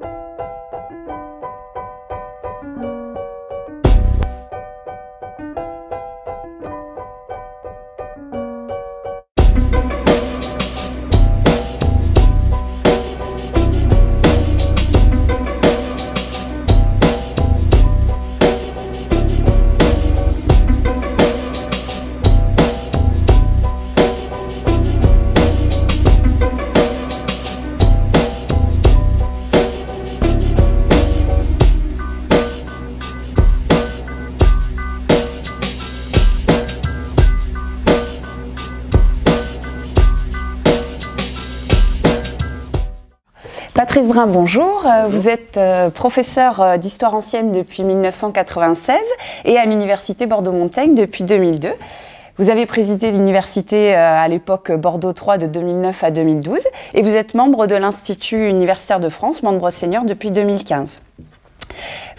thank you Chris Brun, euh, bonjour. Vous êtes euh, professeur euh, d'histoire ancienne depuis 1996 et à l'université Bordeaux-Montaigne depuis 2002. Vous avez présidé l'université à l'époque Bordeaux 3 de 2009 à 2012 et vous êtes membre de l'Institut universitaire de France, membre senior depuis 2015.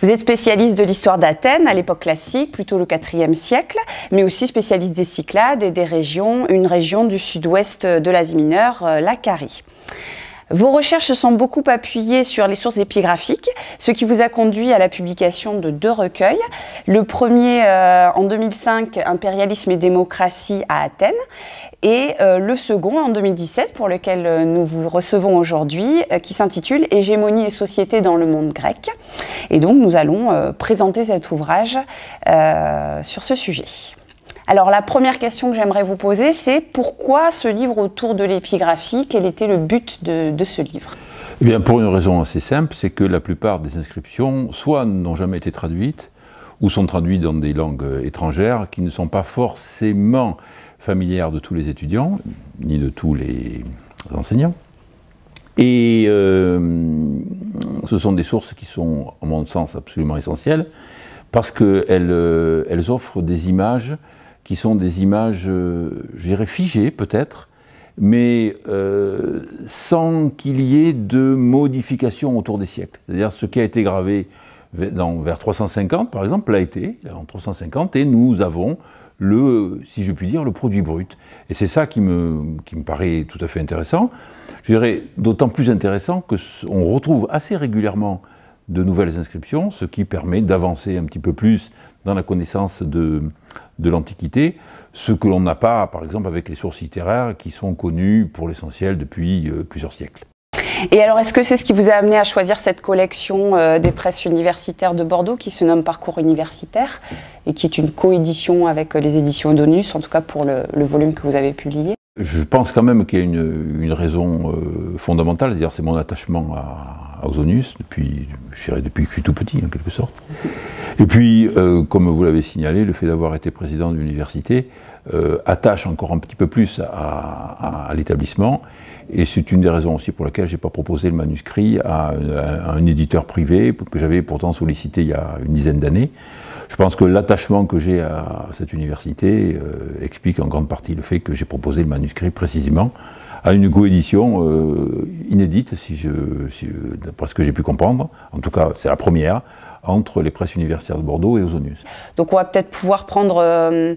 Vous êtes spécialiste de l'histoire d'Athènes à l'époque classique, plutôt le IVe siècle, mais aussi spécialiste des Cyclades et des régions, une région du sud-ouest de l'Asie mineure, la Carie. Vos recherches se sont beaucoup appuyées sur les sources épigraphiques, ce qui vous a conduit à la publication de deux recueils. Le premier euh, en 2005, Impérialisme et démocratie à Athènes, et euh, le second en 2017, pour lequel euh, nous vous recevons aujourd'hui, qui s'intitule Hégémonie et société dans le monde grec. Et donc nous allons présenter cet ouvrage sur ce sujet. Alors la première question que j'aimerais vous poser, c'est pourquoi ce livre autour de l'épigraphie Quel était le but de, ce livre eh bien, pour une raison assez simple, c'est que la plupart des inscriptions, soit n'ont jamais été traduites, ou sont traduites dans des langues étrangères qui ne sont pas forcément familières de tous les étudiants, ni de tous les enseignants. Et euh, ce sont des sources qui sont, en mon sens, absolument essentielles, parce qu'elles euh, offrent des images qui sont des images, euh, je dirais, figées peut-être, mais euh, sans qu'il y ait de modification autour des siècles. C'est-à-dire ce qui a été gravé dans, vers 350, par exemple, l'a été en 350, et nous avons le, si je puis dire, le produit brut. Et c'est ça qui me, qui me paraît tout à fait intéressant. Je dirais d'autant plus intéressant que on retrouve assez régulièrement de nouvelles inscriptions, ce qui permet d'avancer un petit peu plus dans la connaissance de, de l'Antiquité, ce que l'on n'a pas, par exemple, avec les sources littéraires qui sont connues pour l'essentiel depuis euh, plusieurs siècles. Et alors, est-ce que c'est ce qui vous a amené à choisir cette collection euh, des presses universitaires de Bordeaux, qui se nomme Parcours universitaire, et qui est une coédition avec euh, les éditions d'Onus, en tout cas pour le, volume que vous avez publié je pense quand même qu'il y a une, raison fondamentale, cest dire c'est mon attachement à, Ausonius, depuis, je dirais depuis que je suis tout petit, en quelque sorte. Et puis, euh, comme vous l'avez signalé, le fait d'avoir été président de l'université euh, attache encore un petit peu plus à, l'établissement. Et c'est une des raisons aussi pour laquelle je n'ai pas proposé le manuscrit à, un éditeur privé que j'avais pourtant sollicité il y a une dizaine d'années. Je pense que l'attachement que j'ai à cette université euh, explique en grande partie le fait que j'ai proposé le manuscrit précisément à une coédition euh, inédite, si je, d'après ce que j'ai pu comprendre. En tout cas, c'est la première entre les presses universitaires de Bordeaux et Ozonius. Donc on va peut-être pouvoir prendre euh,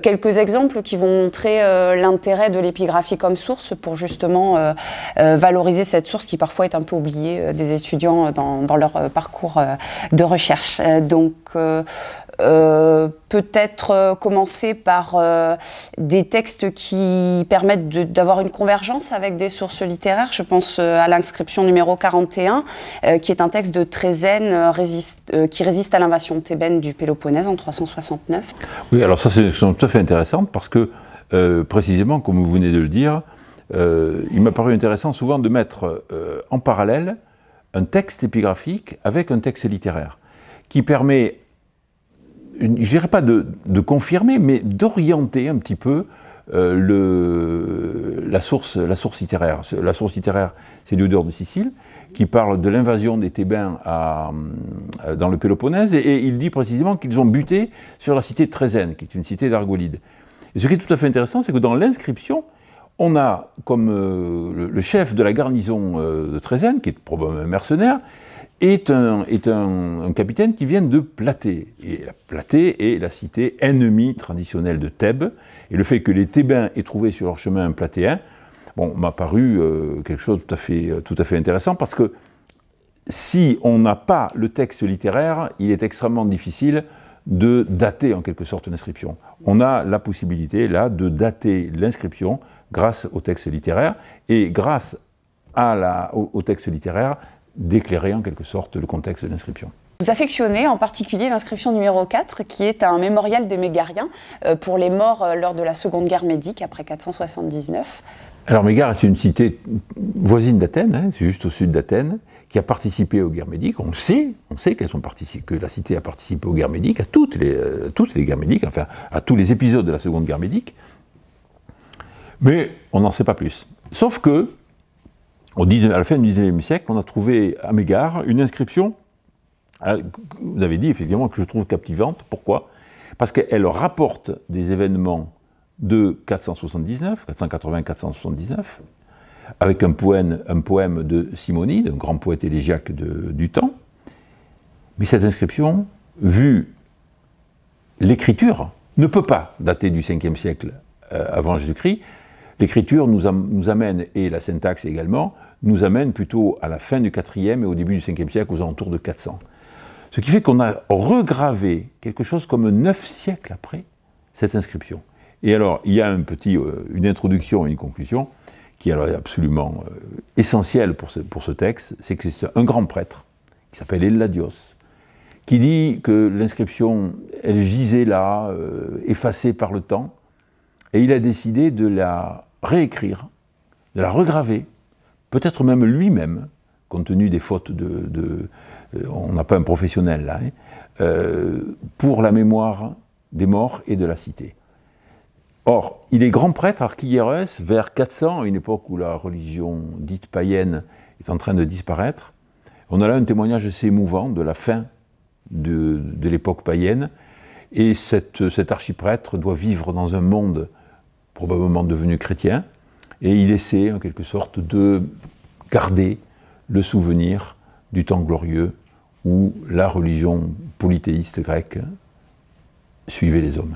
quelques exemples qui vont montrer euh, l'intérêt de l'épigraphie comme source pour justement valoriser cette source qui parfois est un peu oubliée des étudiants dans, dans leur parcours de recherche. donc euh, peut-être euh, commencer par euh, des textes qui permettent d'avoir une convergence avec des sources littéraires. Je pense à l'inscription numéro 41, qui est un texte de Trézène qui résiste à l'invasion thébaine du Péloponnèse en 369. Oui, alors ça c'est une tout à fait intéressante parce que précisément, comme vous venez de le dire, il m'a paru intéressant souvent de mettre en parallèle un texte épigraphique avec un texte littéraire qui permet je ne dirais pas de, confirmer, mais d'orienter un petit peu euh, la, source, la source littéraire. La source littéraire, c'est l'odeur de Sicile, qui parle de l'invasion des Thébains euh, dans le Péloponnèse, et, il dit précisément qu'ils ont buté sur la cité de Trézène, qui est une cité d'Argolide. Et ce qui est tout à fait intéressant, c'est que dans l'inscription, on a comme euh, le, chef de la garnison de Trézène, qui est probablement un mercenaire, est un, est un, capitaine qui vient de Platée. Et Platée est la cité ennemie traditionnelle de Thèbes. Et le fait que les Thébains aient trouvé sur leur chemin un Platéen, bon, m'a paru euh, quelque chose de tout à fait, euh, tout à fait intéressant parce que si on n'a pas le texte littéraire, il est extrêmement difficile de dater en quelque sorte l'inscription. On a la possibilité là de dater l'inscription grâce au texte littéraire et grâce à la, au, texte littéraire, d'éclairer en quelque sorte le contexte de l'inscription. Vous affectionnez en particulier l'inscription numéro 4, qui est un mémorial des Mégariens euh, pour les morts euh, lors de la Seconde Guerre médique après 479. Alors Mégare est une cité voisine d'Athènes, hein, c'est juste au sud d'Athènes, qui a participé aux guerres médiques. On sait, on sait que la cité a participé aux guerres médiques, à toutes les, euh, toutes les guerres médiques, enfin à tous les épisodes de la Seconde Guerre médique. Mais on n'en sait pas plus. Sauf que à la fin du 19 siècle, on a trouvé à Mégare une inscription, euh, vous avez dit effectivement que je trouve captivante. Pourquoi Parce qu'elle rapporte des événements de 479, 480-479, avec un poème, de Simonide, un grand poète élégiaque du temps. Mais cette inscription, vue l'écriture, ne peut pas dater du 5e siècle euh, avant Jésus-Christ, L'écriture nous, nous, amène, et la syntaxe également, nous amène plutôt à la fin du 4e et au début du 5e siècle, aux alentours de 400. Ce qui fait qu'on a regravé quelque chose comme 9 siècles après cette inscription. Et alors, il y a un petit, euh, une introduction et une conclusion qui alors est absolument euh, essentielle pour ce, pour ce texte, c'est que c'est un grand prêtre qui s'appelle Eladios, qui dit que l'inscription, elle gisait là, euh, effacée par le temps, et il a décidé de la réécrire, de la regraver, peut-être même lui-même, compte tenu des fautes de. Euh, on n'a pas un professionnel là, hein, euh, pour la mémoire des morts et de la cité. Or, il est grand prêtre Archieres vers 400, une époque où la religion dite païenne est en train de disparaître. On a là un témoignage assez émouvant de la fin de, l'époque païenne, et cet archiprêtre doit vivre dans un monde probablement devenu chrétien, et il essaie en quelque sorte de garder le souvenir du temps glorieux où la religion polythéiste grecque suivait les hommes.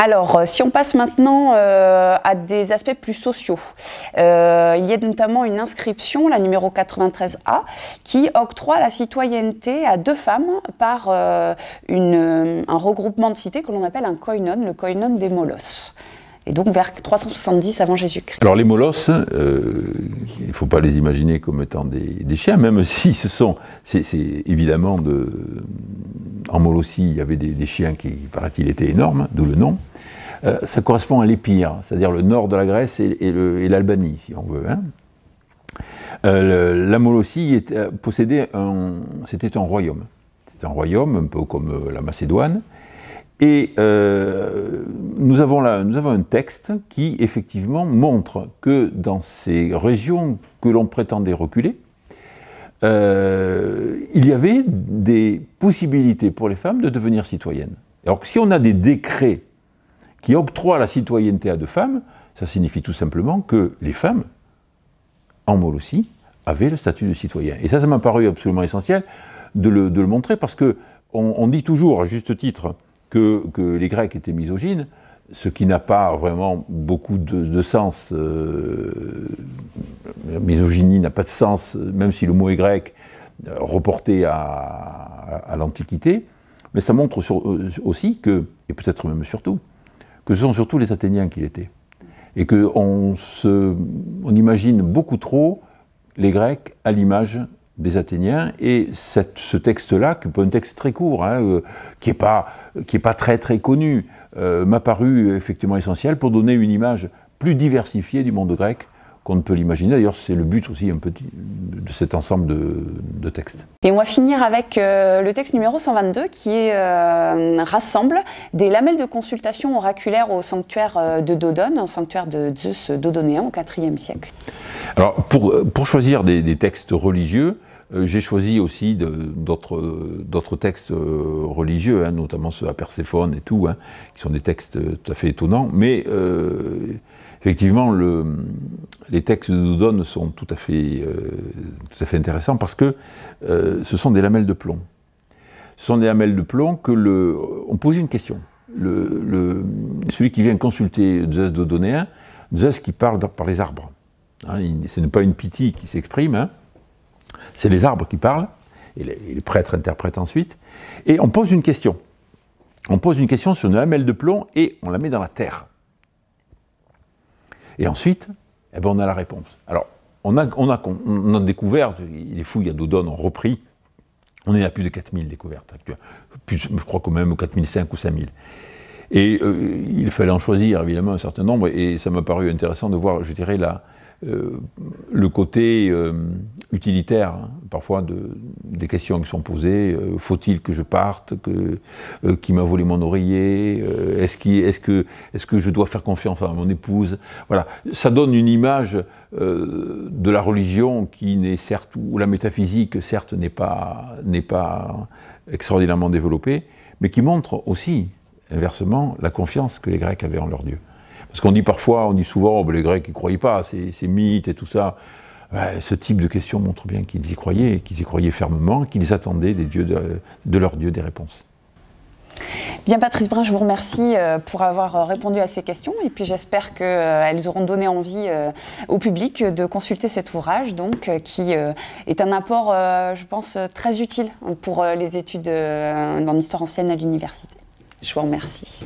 Alors, euh, si on passe maintenant euh, à des aspects plus sociaux, euh, il y a notamment une inscription, la numéro 93A, qui octroie la citoyenneté à deux femmes par un regroupement de cités que l'on appelle un koinon, le koinon des Molosses et donc vers 370 avant Jésus-Christ. Alors les molosses, euh, il ne faut pas les imaginer comme étant des, chiens, même si ce sont, c'est évidemment de, en Molossie, il y avait des, chiens qui, paraît-il, étaient énormes, d'où le nom. Euh, ça correspond à l'Épire, c'est-à-dire le nord de la Grèce et, l'Albanie, si on veut. Hein. Euh, la Molossie possédait un, c'était un royaume. C'était un royaume, un peu comme la Macédoine, et euh, nous, avons là, nous avons un texte qui, effectivement, montre que dans ces régions que l'on prétendait reculer, euh, il y avait des possibilités pour les femmes de devenir citoyennes. Alors que si on a des décrets qui octroient la citoyenneté à deux femmes, ça signifie tout simplement que les femmes, en Molossie, avaient le statut de citoyen. Et ça, ça m'a paru absolument essentiel de le, montrer parce qu'on dit toujours, à juste titre, que, les Grecs étaient misogynes, ce qui n'a pas vraiment beaucoup de, sens. Euh, misogynie n'a pas de sens, même si le mot est grec, euh, reporté à, l'Antiquité. Mais ça montre euh, aussi que, et peut-être même surtout, que ce sont surtout les Athéniens qui l'étaient. Et qu'on on imagine beaucoup trop les Grecs à l'image des Athéniens. Et ce texte-là, qui est un texte très court, hein, euh, qui n'est pas, qui est pas très très connu, euh, m'a paru effectivement essentiel pour donner une image plus diversifiée du monde grec qu'on ne peut l'imaginer. D'ailleurs, c'est le but aussi un petit de cet ensemble de, de textes. Et on va finir avec euh, le texte numéro 122 qui rassemble des lamelles de consultation oraculaires au sanctuaire de Dodone, un sanctuaire de Zeus dodonéen au IVe siècle. Alors, pour, pour choisir des, textes religieux, euh, j'ai choisi aussi d'autres textes euh, religieux, hein, notamment ceux à Perséphone et tout, hein, qui sont des textes euh, tout à fait étonnants. Mais effectivement, le, les textes de Dodone sont tout à fait, tout à fait intéressants parce que ce sont des lamelles de plomb. Ce sont des lamelles de plomb que le, on pose une question. Le, celui qui vient consulter Zeus Dodonéen, Zeus qui parle par les arbres. Hein, ce n'est pas une pitié qui s'exprime, c'est les arbres qui parlent, et les, prêtres interprètent ensuite, et on pose une question. On pose une question sur une lamelle de plomb et on la met dans la terre. Et ensuite, eh ben on a la réponse. Alors, on a, on a, on a découvert, les fouilles à Dodone ont repris, on est à plus de 4000 découvertes actuelles, je crois quand même 4500 ou 5000. Et euh, il fallait en choisir évidemment un certain nombre, et ça m'a paru intéressant de voir, je dirais, la, euh, le côté euh, utilitaire, hein, parfois, des questions qui sont posées. Euh, faut-il que je parte que, Qui m'a volé mon oreiller Est-ce que, je dois faire confiance à mon épouse Voilà, ça donne une image de la religion qui n'est certes, ou la métaphysique, certes, n'est pas, pas extraordinairement développée, mais qui montre aussi, inversement, la confiance que les Grecs avaient en leur Dieu. Parce qu'on dit parfois, on dit souvent, oh, ben, les Grecs, ils croyaient pas, ces mythes et tout ça. Ben, ce type de questions montre bien qu'ils y croyaient, qu'ils y croyaient fermement, qu'ils attendaient des dieux de, de leur dieu des réponses. Bien, Patrice Brun, je vous remercie euh, pour avoir euh, répondu à ces questions et puis j'espère qu'elles euh, auront donné envie au public de consulter cet ouvrage, donc, qui est un apport, je pense, très utile pour les études en histoire ancienne à l'université. Je vous remercie.